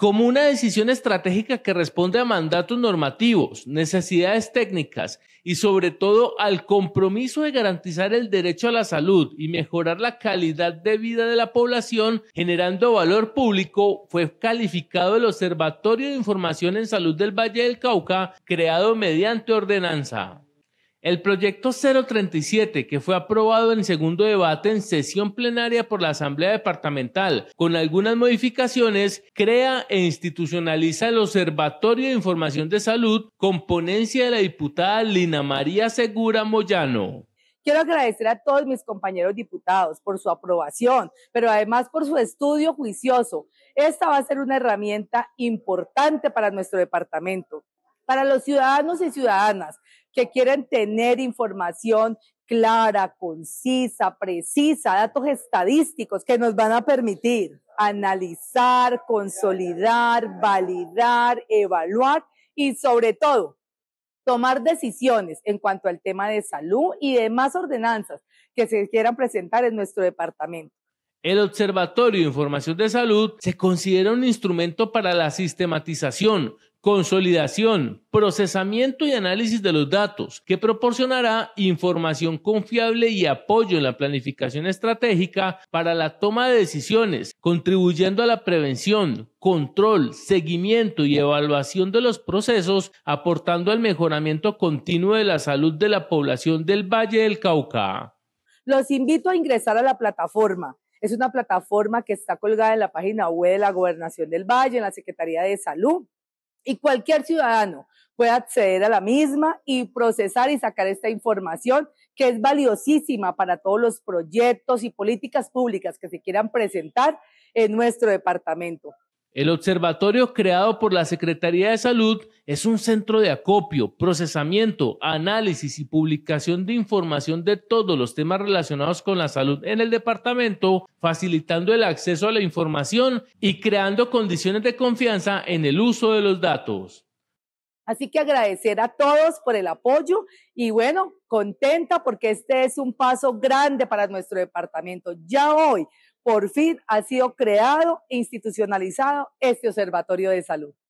como una decisión estratégica que responde a mandatos normativos, necesidades técnicas y sobre todo al compromiso de garantizar el derecho a la salud y mejorar la calidad de vida de la población generando valor público, fue calificado el Observatorio de Información en Salud del Valle del Cauca, creado mediante ordenanza. El proyecto 037, que fue aprobado en segundo debate en sesión plenaria por la Asamblea Departamental, con algunas modificaciones, crea e institucionaliza el Observatorio de Información de Salud con ponencia de la diputada Lina María Segura Moyano. Quiero agradecer a todos mis compañeros diputados por su aprobación, pero además por su estudio juicioso. Esta va a ser una herramienta importante para nuestro departamento para los ciudadanos y ciudadanas que quieren tener información clara, concisa, precisa, datos estadísticos que nos van a permitir analizar, consolidar, validar, evaluar y sobre todo tomar decisiones en cuanto al tema de salud y demás ordenanzas que se quieran presentar en nuestro departamento. El Observatorio de Información de Salud se considera un instrumento para la sistematización, Consolidación, procesamiento y análisis de los datos, que proporcionará información confiable y apoyo en la planificación estratégica para la toma de decisiones, contribuyendo a la prevención, control, seguimiento y evaluación de los procesos, aportando al mejoramiento continuo de la salud de la población del Valle del Cauca. Los invito a ingresar a la plataforma es una plataforma que está colgada en la página web de la Gobernación del Valle, en la Secretaría de Salud y cualquier ciudadano puede acceder a la misma y procesar y sacar esta información que es valiosísima para todos los proyectos y políticas públicas que se quieran presentar en nuestro departamento. El observatorio creado por la Secretaría de Salud es un centro de acopio, procesamiento, análisis y publicación de información de todos los temas relacionados con la salud en el departamento, facilitando el acceso a la información y creando condiciones de confianza en el uso de los datos. Así que agradecer a todos por el apoyo y bueno, contenta porque este es un paso grande para nuestro departamento. Ya hoy por fin ha sido creado e institucionalizado este Observatorio de Salud.